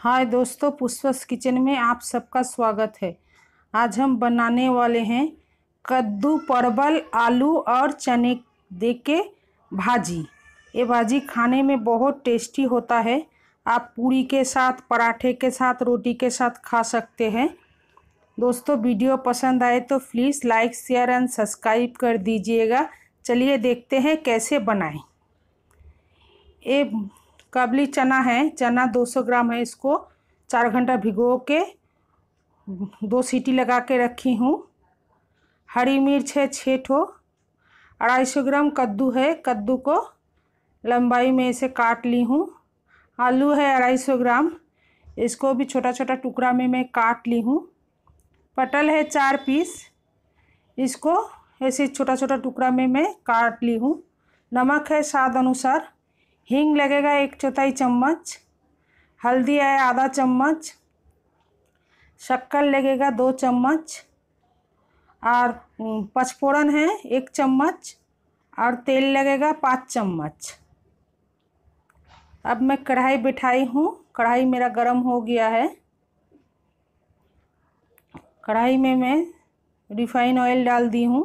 हाय दोस्तों पुष्पस किचन में आप सबका स्वागत है आज हम बनाने वाले हैं कद्दू परवल आलू और चने दे के भाजी ये भाजी खाने में बहुत टेस्टी होता है आप पूरी के साथ पराठे के साथ रोटी के साथ खा सकते हैं दोस्तों वीडियो पसंद आए तो please like share and subscribe कर दीजिएगा चलिए देखते हैं कैसे बनाएं ये काबली चना है चना 200 ग्राम है इसको चार घंटा भिगो के दो सीटी लगा के रखी हूँ हरी मिर्च है छः ठो अढ़ाई सौ ग्राम कद्दू है कद्दू को लंबाई में इसे काट ली हूँ आलू है अढ़ाई सौ ग्राम इसको भी छोटा छोटा टुकड़ा में मैं काट ली हूँ पटल है चार पीस इसको ऐसे छोटा छोटा टुकड़ा में मैं काट ली हूँ नमक है स्वाद अनुसार हींग लगेगा एक चौथाई चम्मच हल्दी है आधा चम्मच शक्कर लगेगा दो चम्मच और हम्म, पचफोरन है एक चम्मच और तेल लगेगा पाँच चम्मच अब मैं कढ़ाई बिठाई हूँ कढ़ाई मेरा गरम हो गया है कढ़ाई में मैं रिफाइन ऑयल डाल दी हूँ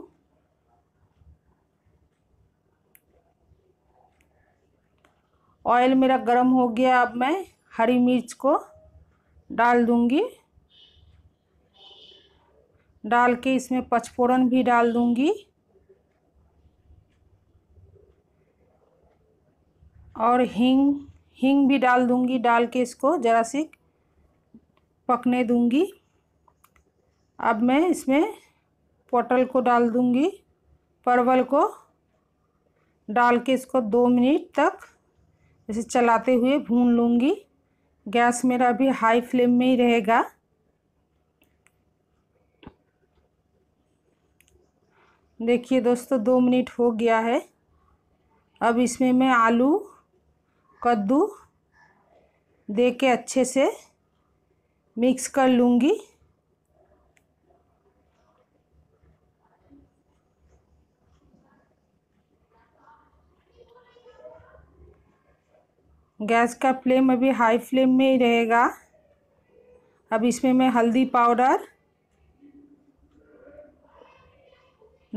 ऑयल मेरा गर्म हो गया अब मैं हरी मिर्च को डाल दूँगी डाल के इसमें पचफोरन भी डाल दूँगी और हींग हींग भी डाल दूँगी डाल के इसको ज़रा सी पकने दूँगी अब मैं इसमें पोटल को डाल दूँगी परवल को डाल के इसको दो मिनट तक इसे चलाते हुए भून लूँगी गैस मेरा अभी हाई फ्लेम में ही रहेगा देखिए दोस्तों दो मिनट हो गया है अब इसमें मैं आलू कद्दू दे के अच्छे से मिक्स कर लूँगी गैस का फ्लेम अभी हाई फ्लेम में ही रहेगा अब इसमें मैं हल्दी पाउडर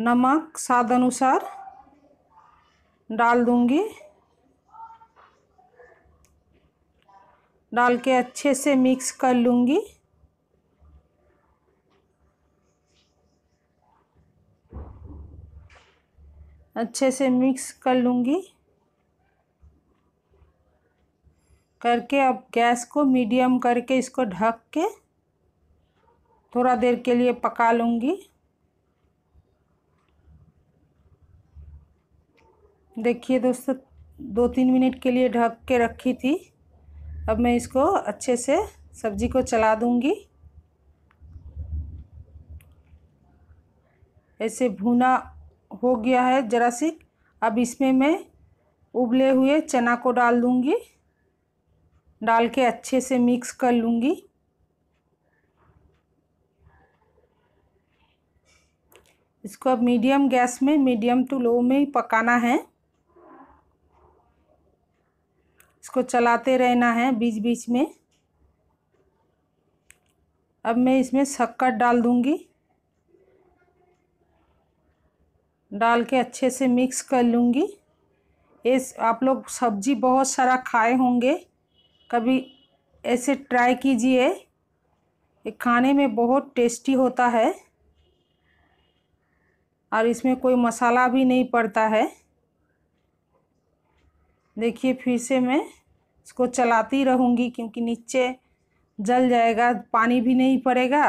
नमक स्वाद अनुसार डाल दूंगी डाल के अच्छे से मिक्स कर लूँगी अच्छे से मिक्स कर लूँगी करके अब गैस को मीडियम करके इसको ढक के थोड़ा देर के लिए पका लूँगी देखिए दोस्तों दो तीन मिनट के लिए ढक के रखी थी अब मैं इसको अच्छे से सब्ज़ी को चला दूँगी ऐसे भुना हो गया है ज़रा सी अब इसमें मैं उबले हुए चना को डाल दूँगी डाल के अच्छे से मिक्स कर लूँगी इसको अब मीडियम गैस में मीडियम टू लो में ही पकाना है इसको चलाते रहना है बीच बीच में अब मैं इसमें शक्कर डाल दूँगी डाल के अच्छे से मिक्स कर लूँगी इस आप लोग सब्ज़ी बहुत सारा खाए होंगे कभी ऐसे ट्राई कीजिए ये खाने में बहुत टेस्टी होता है और इसमें कोई मसाला भी नहीं पड़ता है देखिए फिर से मैं इसको चलाती रहूँगी क्योंकि नीचे जल जाएगा पानी भी नहीं पड़ेगा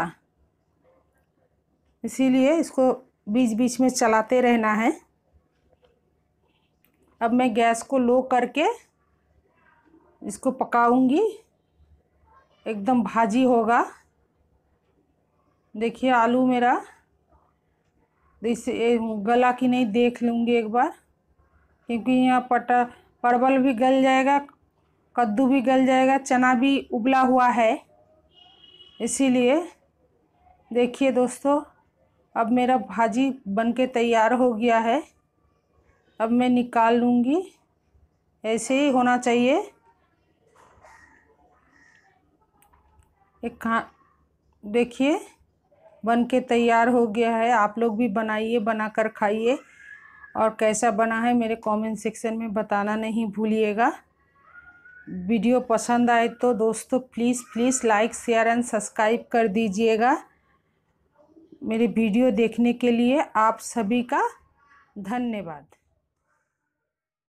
इसीलिए इसको बीच बीच में चलाते रहना है अब मैं गैस को लो करके इसको पकाऊंगी एकदम भाजी होगा देखिए आलू मेरा तो इसे गला कि नहीं देख लूँगी एक बार क्योंकि यहाँ पटा परवल भी गल जाएगा कद्दू भी गल जाएगा चना भी उबला हुआ है इसीलिए देखिए दोस्तों अब मेरा भाजी बन के तैयार हो गया है अब मैं निकाल लूँगी ऐसे ही होना चाहिए एक खा देखिए बन के तैयार हो गया है आप लोग भी बनाइए बना कर खाइए और कैसा बना है मेरे कमेंट सेक्शन में बताना नहीं भूलिएगा वीडियो पसंद आए तो दोस्तों please please like share and subscribe कर दीजिएगा मेरे वीडियो देखने के लिए आप सभी का धन्यवाद